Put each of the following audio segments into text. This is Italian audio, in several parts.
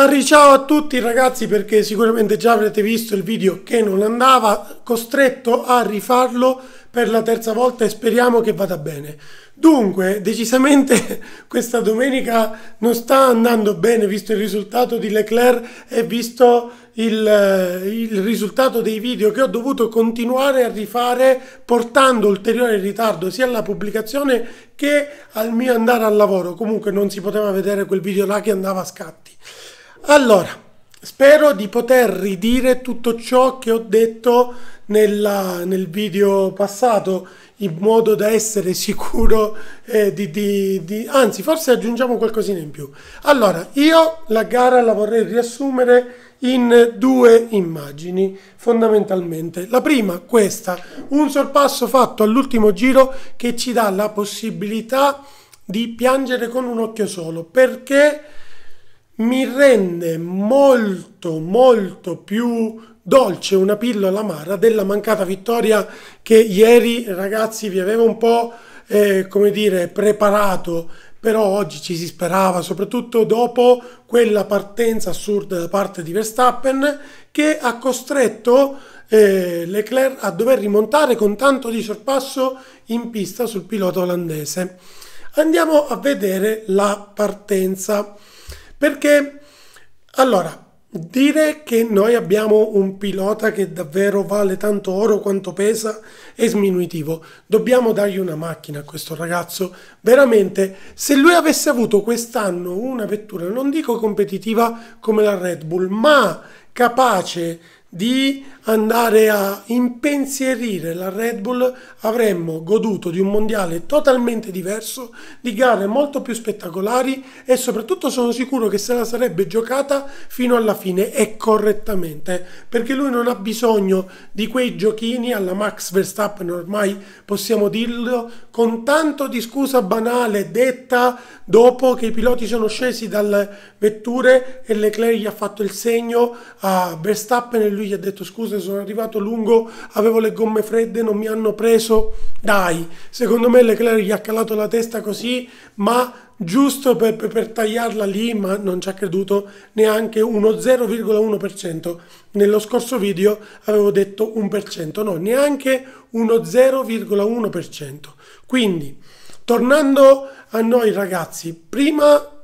Arri ciao a tutti ragazzi perché sicuramente già avrete visto il video che non andava, costretto a rifarlo per la terza volta e speriamo che vada bene. Dunque, decisamente questa domenica non sta andando bene visto il risultato di Leclerc e visto il, eh, il risultato dei video che ho dovuto continuare a rifare portando ulteriore ritardo sia alla pubblicazione che al mio andare al lavoro. Comunque non si poteva vedere quel video là che andava a scatti. Allora, spero di poter ridire tutto ciò che ho detto nella, nel video passato in modo da essere sicuro eh, di, di, di, anzi forse aggiungiamo qualcosina in più allora io la gara la vorrei riassumere in due immagini fondamentalmente la prima questa un sorpasso fatto all'ultimo giro che ci dà la possibilità di piangere con un occhio solo perché mi rende molto molto più dolce una pillola amara della mancata vittoria che ieri ragazzi vi avevo un po' eh, come dire preparato però oggi ci si sperava soprattutto dopo quella partenza assurda da parte di Verstappen che ha costretto eh, Leclerc a dover rimontare con tanto di sorpasso in pista sul pilota olandese andiamo a vedere la partenza perché, allora, dire che noi abbiamo un pilota che davvero vale tanto oro quanto pesa è sminuitivo. Dobbiamo dargli una macchina a questo ragazzo. Veramente, se lui avesse avuto quest'anno una vettura, non dico competitiva come la Red Bull, ma capace di andare a impensierire la Red Bull avremmo goduto di un mondiale totalmente diverso, di gare molto più spettacolari e soprattutto sono sicuro che se la sarebbe giocata fino alla fine e correttamente, perché lui non ha bisogno di quei giochini alla Max Verstappen, ormai possiamo dirlo, con tanto di scusa banale detta dopo che i piloti sono scesi dalle vetture e Leclerc gli ha fatto il segno a Verstappen e lui lui gli ha detto scusa sono arrivato lungo, avevo le gomme fredde, non mi hanno preso, dai. Secondo me Leclerc gli ha calato la testa così, ma giusto per, per, per tagliarla lì, ma non ci ha creduto neanche uno 0,1%. Nello scorso video avevo detto 1%, no, neanche uno 0,1%. Quindi, tornando a noi ragazzi, prima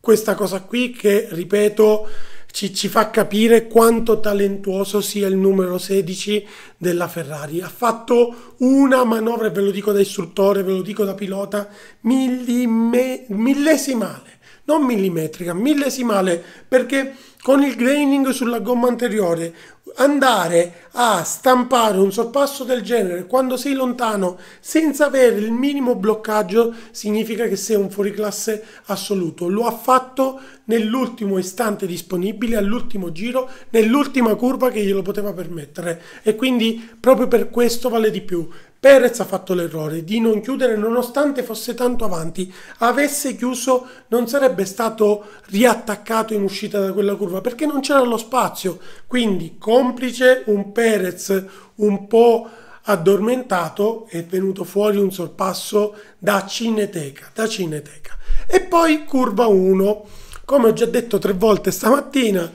questa cosa qui che ripeto ci, ci, fa capire quanto talentuoso sia il numero 16 della Ferrari. Ha fatto una manovra, ve lo dico da istruttore, ve lo dico da pilota, millime, millesimale non millimetrica, millesimale, perché con il graining sulla gomma anteriore andare a stampare un sorpasso del genere quando sei lontano senza avere il minimo bloccaggio significa che sei un fuoriclasse assoluto. Lo ha fatto nell'ultimo istante disponibile, all'ultimo giro, nell'ultima curva che glielo poteva permettere e quindi proprio per questo vale di più. Perez ha fatto l'errore di non chiudere nonostante fosse tanto avanti. Avesse chiuso non sarebbe stato riattaccato in uscita da quella curva perché non c'era lo spazio. Quindi complice un Perez un po' addormentato è venuto fuori un sorpasso da Cineteca, da Cineteca. E poi curva 1. Come ho già detto tre volte stamattina,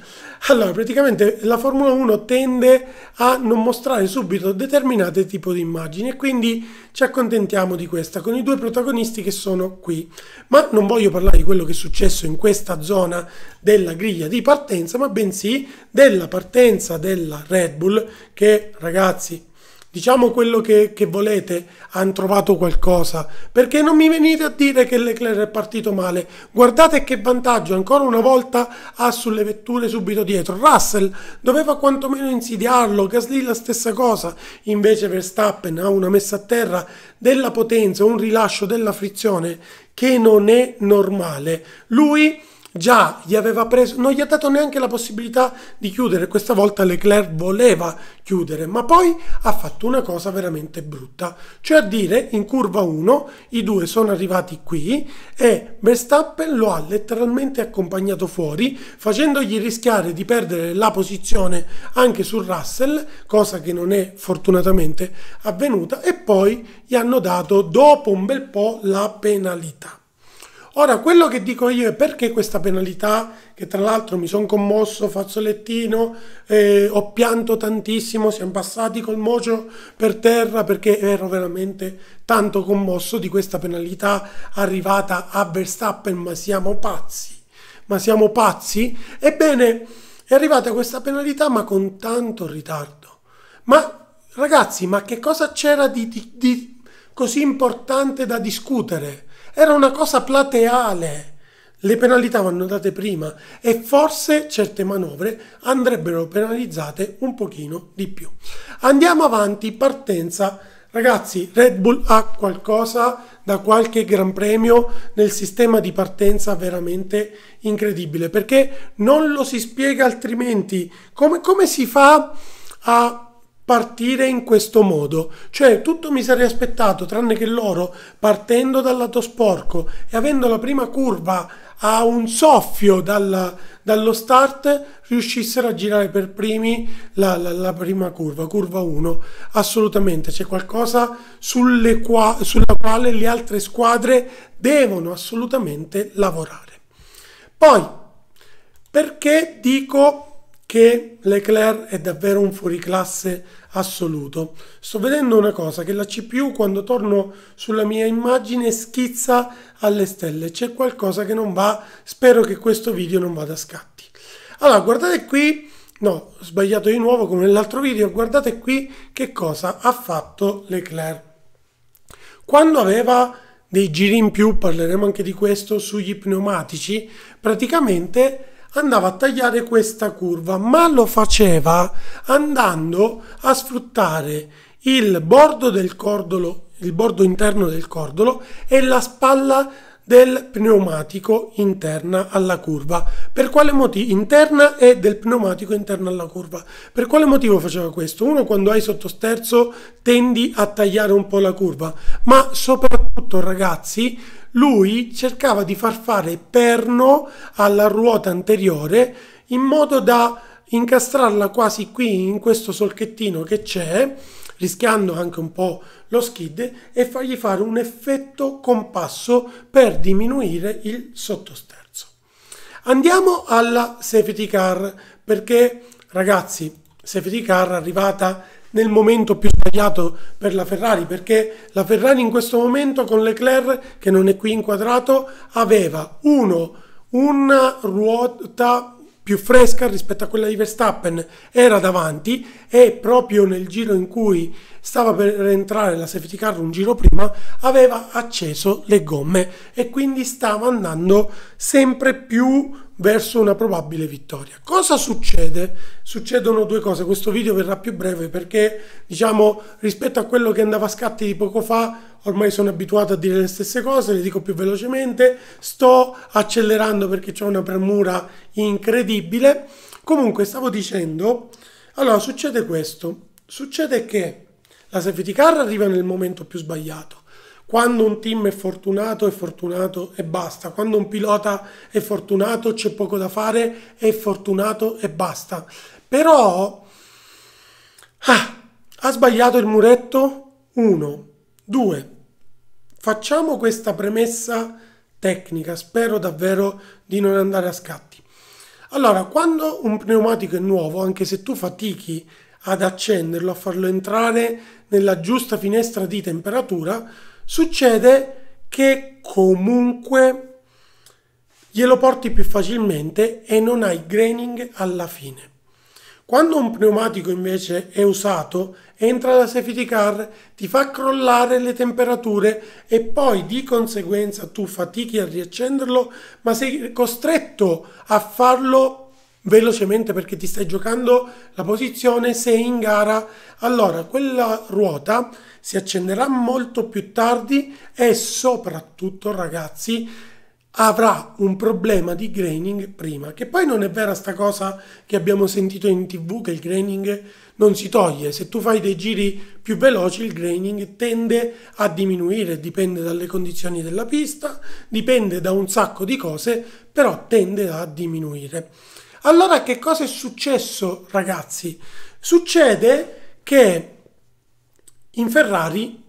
allora, praticamente la Formula 1 tende a non mostrare subito determinate tipo di immagini e quindi ci accontentiamo di questa con i due protagonisti che sono qui. Ma non voglio parlare di quello che è successo in questa zona della griglia di partenza, ma bensì della partenza della Red Bull che, ragazzi, diciamo quello che, che volete, hanno trovato qualcosa. Perché non mi venite a dire che Leclerc è partito male. Guardate che vantaggio ancora una volta ha sulle vetture subito dietro. Russell doveva quantomeno insidiarlo, Gasly la stessa cosa. Invece Verstappen ha una messa a terra della potenza, un rilascio della frizione che non è normale. Lui già gli aveva preso, non gli ha dato neanche la possibilità di chiudere, questa volta Leclerc voleva chiudere, ma poi ha fatto una cosa veramente brutta, cioè a dire in curva 1 i due sono arrivati qui e Verstappen lo ha letteralmente accompagnato fuori, facendogli rischiare di perdere la posizione anche su Russell, cosa che non è fortunatamente avvenuta, e poi gli hanno dato dopo un bel po' la penalità. Ora, quello che dico io è perché questa penalità, che tra l'altro mi sono commosso, fazzolettino, eh, ho pianto tantissimo, siamo passati col mocio per terra perché ero veramente tanto commosso di questa penalità arrivata a Verstappen, ma siamo pazzi, ma siamo pazzi? Ebbene, è arrivata questa penalità ma con tanto ritardo. Ma ragazzi, ma che cosa c'era di, di, di così importante da discutere? era una cosa plateale. Le penalità vanno date prima e forse certe manovre andrebbero penalizzate un pochino di più. Andiamo avanti, partenza. Ragazzi, Red Bull ha qualcosa da qualche gran premio nel sistema di partenza veramente incredibile perché non lo si spiega altrimenti. Come, come si fa a partire in questo modo. Cioè, tutto mi sarei aspettato, tranne che loro, partendo dal lato sporco e avendo la prima curva a un soffio dal, dallo start, riuscissero a girare per primi la, la, la prima curva, curva 1. Assolutamente, c'è qualcosa qua, sulla quale le altre squadre devono assolutamente lavorare. Poi, perché dico che Leclerc è davvero un fuoriclasse assoluto. Sto vedendo una cosa, che la CPU quando torno sulla mia immagine schizza alle stelle, c'è qualcosa che non va, spero che questo video non vada a scatti. Allora, guardate qui, no, ho sbagliato di nuovo come nell'altro video, guardate qui che cosa ha fatto Leclerc. Quando aveva dei giri in più, parleremo anche di questo, sugli pneumatici, praticamente andava a tagliare questa curva, ma lo faceva andando a sfruttare il bordo del cordolo, il bordo interno del cordolo e la spalla del pneumatico interna alla curva. Per quale motivo? Interna e del pneumatico interna alla curva. Per quale motivo faceva questo? Uno, quando hai sottosterzo tendi a tagliare un po' la curva, ma soprattutto ragazzi lui cercava di far fare perno alla ruota anteriore in modo da incastrarla quasi qui in questo solchettino che c'è, rischiando anche un po' lo skid e fargli fare un effetto compasso per diminuire il sottosterzo. Andiamo alla safety car perché ragazzi, safety car arrivata nel momento più sbagliato per la Ferrari, perché la Ferrari in questo momento con Leclerc, che non è qui inquadrato, aveva uno, una ruota più fresca rispetto a quella di Verstappen, era davanti e proprio nel giro in cui stava per entrare la safety car un giro prima aveva acceso le gomme e quindi stava andando sempre più verso una probabile vittoria. Cosa succede? Succedono due cose, questo video verrà più breve perché diciamo rispetto a quello che andava a scatti di poco fa ormai sono abituato a dire le stesse cose, le dico più velocemente, sto accelerando perché ho una premura incredibile. Comunque stavo dicendo, allora succede questo, succede che la safety car arriva nel momento più sbagliato, quando un team è fortunato, è fortunato e basta. Quando un pilota è fortunato, c'è poco da fare, è fortunato e basta. Però ah, ha sbagliato il muretto 1, 2. Facciamo questa premessa tecnica, spero davvero di non andare a scatti. Allora, quando un pneumatico è nuovo, anche se tu fatichi ad accenderlo, a farlo entrare nella giusta finestra di temperatura, succede che comunque glielo porti più facilmente e non hai graining alla fine. Quando un pneumatico invece è usato, entra la safety car, ti fa crollare le temperature e poi di conseguenza tu fatichi a riaccenderlo, ma sei costretto a farlo velocemente perché ti stai giocando la posizione, sei in gara, allora quella ruota si accenderà molto più tardi e soprattutto ragazzi avrà un problema di graining prima che poi non è vera sta cosa che abbiamo sentito in tv che il graining non si toglie se tu fai dei giri più veloci il graining tende a diminuire dipende dalle condizioni della pista dipende da un sacco di cose però tende a diminuire allora che cosa è successo ragazzi succede che in Ferrari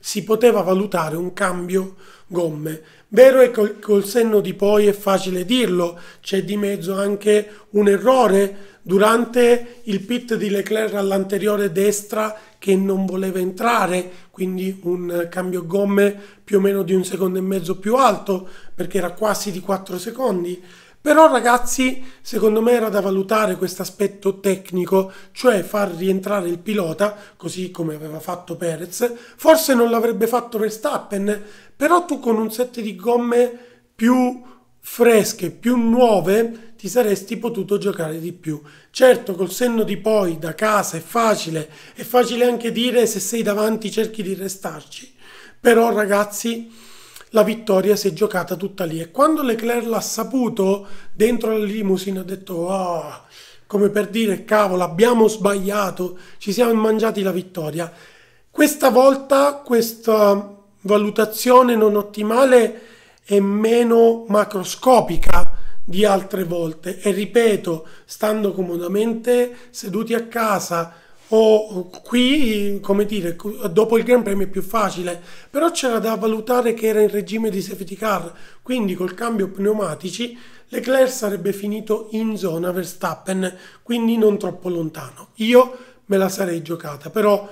si poteva valutare un cambio gomme. Vero è che col senno di poi è facile dirlo, c'è di mezzo anche un errore durante il pit di Leclerc all'anteriore destra che non voleva entrare, quindi un cambio gomme più o meno di un secondo e mezzo più alto, perché era quasi di 4 secondi. Però ragazzi, secondo me era da valutare questo aspetto tecnico, cioè far rientrare il pilota, così come aveva fatto Perez. Forse non l'avrebbe fatto Verstappen, però tu con un set di gomme più fresche, più nuove, ti saresti potuto giocare di più. Certo, col senno di poi da casa è facile, è facile anche dire se sei davanti cerchi di restarci. Però ragazzi, la vittoria si è giocata tutta lì. E quando Leclerc l'ha saputo, dentro la limousine ha detto, oh, come per dire, cavolo, abbiamo sbagliato, ci siamo mangiati la vittoria. Questa volta questa valutazione non ottimale è meno macroscopica di altre volte e ripeto, stando comodamente seduti a casa, o qui, come dire, dopo il Gran Premio è più facile, però c'era da valutare che era in regime di safety car, quindi col cambio pneumatici Leclerc sarebbe finito in zona Verstappen, quindi non troppo lontano. Io me la sarei giocata, però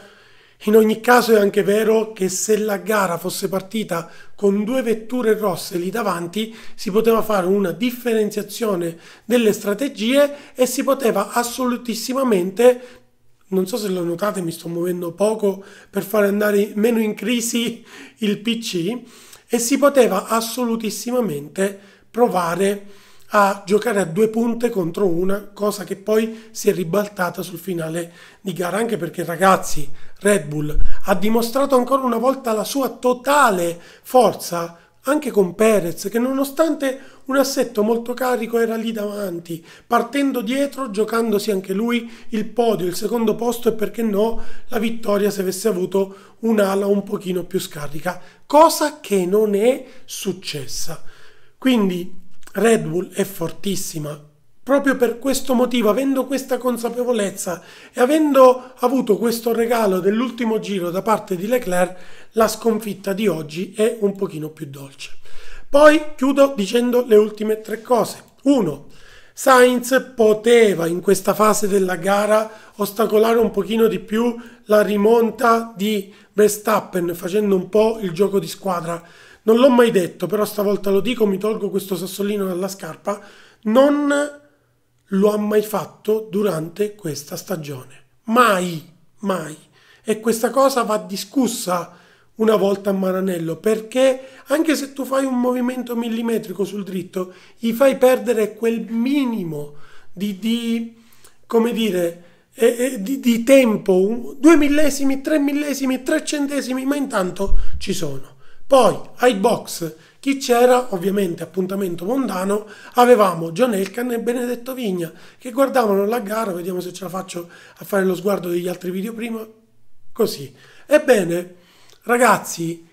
in ogni caso è anche vero che se la gara fosse partita con due vetture rosse lì davanti, si poteva fare una differenziazione delle strategie e si poteva assolutissimamente non so se lo notate, mi sto muovendo poco per fare andare meno in crisi il PC e si poteva assolutissimamente provare a giocare a due punte contro una, cosa che poi si è ribaltata sul finale di gara, anche perché ragazzi, Red Bull ha dimostrato ancora una volta la sua totale forza anche con Perez che nonostante un assetto molto carico era lì davanti, partendo dietro, giocandosi anche lui il podio, il secondo posto e perché no la vittoria se avesse avuto un'ala un pochino più scarica, cosa che non è successa. Quindi Red Bull è fortissima, Proprio per questo motivo, avendo questa consapevolezza e avendo avuto questo regalo dell'ultimo giro da parte di Leclerc, la sconfitta di oggi è un pochino più dolce. Poi chiudo dicendo le ultime tre cose. 1. Sainz poteva in questa fase della gara ostacolare un pochino di più la rimonta di Verstappen facendo un po' il gioco di squadra. Non l'ho mai detto, però stavolta lo dico, mi tolgo questo sassolino dalla scarpa. Non lo ha mai fatto durante questa stagione. Mai, mai. E questa cosa va discussa una volta a Maranello perché anche se tu fai un movimento millimetrico sul dritto, gli fai perdere quel minimo di, di come dire, eh, eh di, di tempo, due millesimi, tre millesimi, tre centesimi, ma intanto ci sono. Poi ai box chi c'era? Ovviamente appuntamento mondano, avevamo John Elkan e Benedetto Vigna che guardavano la gara, vediamo se ce la faccio a fare lo sguardo degli altri video prima, così. Ebbene, ragazzi,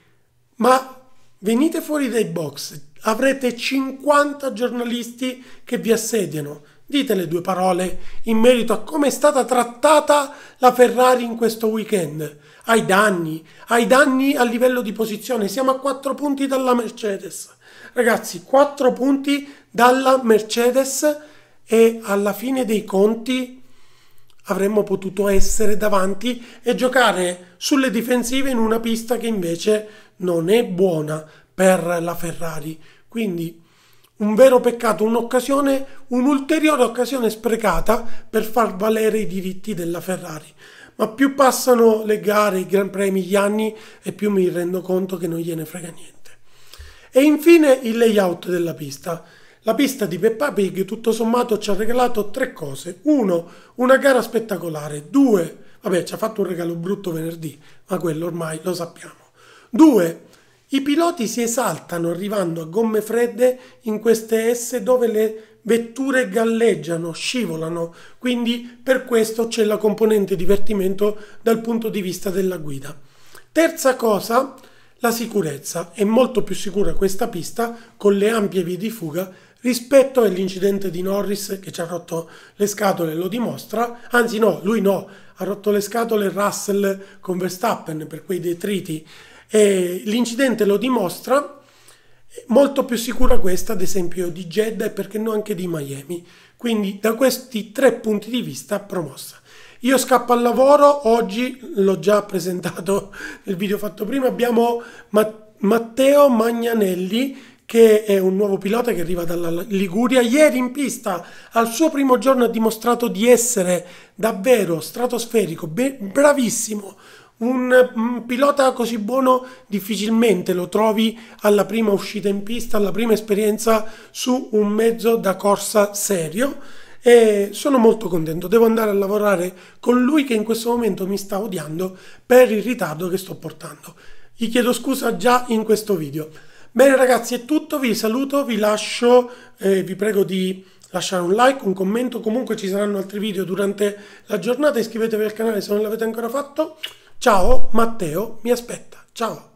ma venite fuori dai box, avrete 50 giornalisti che vi assediano ditele due parole in merito a come è stata trattata la Ferrari in questo weekend, ai danni, ai danni a livello di posizione. Siamo a quattro punti dalla Mercedes. Ragazzi, quattro punti dalla Mercedes e alla fine dei conti avremmo potuto essere davanti e giocare sulle difensive in una pista che invece non è buona per la Ferrari. Quindi un vero peccato, un'occasione, un'ulteriore occasione sprecata per far valere i diritti della Ferrari. Ma più passano le gare, i Gran Premi, gli anni e più mi rendo conto che non gliene frega niente. E infine il layout della pista. La pista di Peppa Pig tutto sommato ci ha regalato tre cose. Uno, una gara spettacolare. Due, vabbè ci ha fatto un regalo brutto venerdì, ma quello ormai lo sappiamo. Due, i piloti si esaltano arrivando a gomme fredde in queste S dove le vetture galleggiano, scivolano, quindi per questo c'è la componente divertimento dal punto di vista della guida. Terza cosa, la sicurezza. È molto più sicura questa pista con le ampie vie di fuga rispetto all'incidente di Norris che ci ha rotto le scatole, lo dimostra. Anzi no, lui no, ha rotto le scatole Russell con Verstappen per quei detriti e l'incidente lo dimostra, eh, molto più sicura questa ad esempio di Jeddah e perché no anche di Miami. Quindi da questi tre punti di vista promossa. Io scappo al lavoro, oggi l'ho già presentato nel video fatto prima, abbiamo Matteo Magnanelli che è un nuovo pilota che arriva dalla Liguria. Ieri in pista, al suo primo giorno, ha dimostrato di essere davvero stratosferico, bravissimo, un mm, pilota così buono difficilmente lo trovi alla prima uscita in pista, alla prima esperienza su un mezzo da corsa serio e sono molto contento. Devo andare a lavorare con lui che in questo momento mi sta odiando per il ritardo che sto portando. Gli chiedo scusa già in questo video. Bene ragazzi è tutto, vi saluto, vi lascio, eh, vi prego di lasciare un like, un commento, comunque ci saranno altri video durante la giornata, iscrivetevi al canale se non l'avete ancora fatto. Ciao, Matteo mi aspetta. Ciao.